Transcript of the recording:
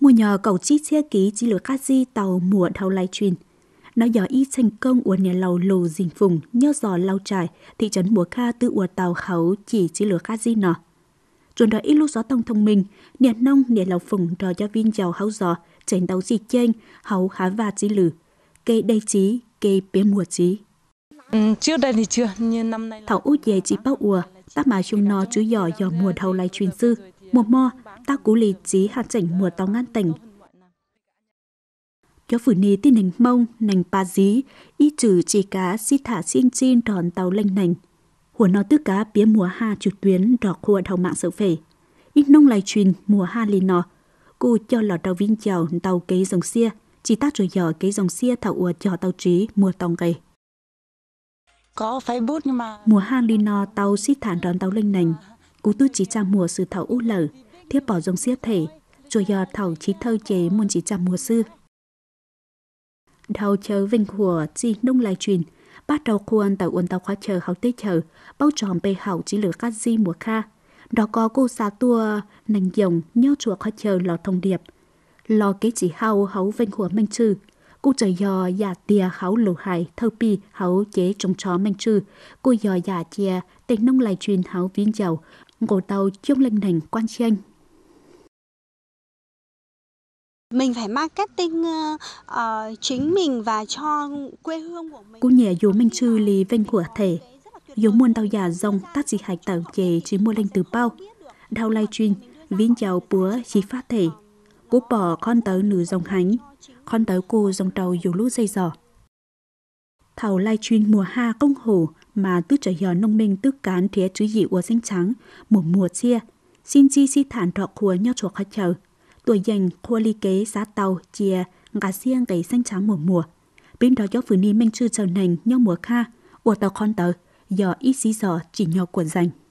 mùa nhỏ cầu chi chia ký chi lửa khát di tàu mùa thao lai truyền. Nó gió y thành công của nhà lầu lù dình phùng nhớ giò lau trải, thị trấn mùa kha tư ua tàu khẩu chỉ chi lửa khát di nọ. Chuẩn đó ít lúc gió tông thông minh, nhà nông nhà lầu phùng đò cho viên giàu hấu giò, chảnh tàu gì chênh, hấu há và chi lử. Cây đầy chí, cây bé mùa chí. Ừ, trước đây thì chưa, như năm nay... Thảo út về chỉ bao ùa, ta mà chung nó chứ giỏ giò mùa thầu lại truyền sư, mùa mò ta cú lì chí hạt chảnh mùa tàu ngan tỉnh. Cho phủ ní tin nành mông, nành pa dí, y trừ chỉ cá si thả xin chin đòn tàu lênh nành. Hùa nó tư cá bía mùa ha chủ tuyến đỏ khua đầu mạng sợ phể. Ít nông lại truyền mùa ha lì nọ. Cô cho lọ tàu vinh chào tàu kế dòng xia, chỉ ta rồi dò kế dòng xia thảo ùa cho tàu trí mùa tòng gầy có Facebook nhưng mà mùa hang lino tàu xít thả đòn tàu lênh nành cú tư chỉ trang mùa sự thảo u lở thiết bỏ dòng siết thể, chùa giờ thảo chí thơ chế môn chỉ chạm mùa sư. Đào chớ vinh hùa chi nông lại truyền, bắt đầu khuôn tàu uốn tàu khóa chờ học tê chờ, bao tròn bề hảo chỉ lửa cát di mùa kha. Đó có cô xa tua, nành dòng, nhớ chùa khóa chờ lò thông điệp. Lò kế chỉ hào hấu vinh hùa minh trừ, cô trời dò giả tia háo lù hải thơ pi háo chế trong chó minh trư cô dò giả tia tình nông lại truyền háo viên giàu ngộ tàu chiông lênh đành quan tranh mình phải marketing uh, uh, chính mình và cho quê hương của mình. Cô nhẹ dù mình chư lý vinh của thể. Dù muôn tao già dòng tắt gì hạch tạo chế chỉ mua lên từ bao. Đào lai truyền, viên chào búa chỉ phát thể. Cô bỏ con tớ nữ dòng hánh, con tớ cô dòng tàu dù lũ dây giỏ. Thảo lai truyền mùa ha công hồ mà tư trở hiểu nông minh tư cán thế chứ dị của xanh trắng, mùa mùa chia. Xin chi si thản trọ khua nhau chuộc khách chờ tuổi dành khua ly kế giá tàu chia ngã riêng cái xanh trắng mùa mùa. Bên đó gió vừa ni minh chư trở nành nhau mùa kha, ủa tàu con tờ, giờ ít xí giờ chỉ nhau cuộn dành.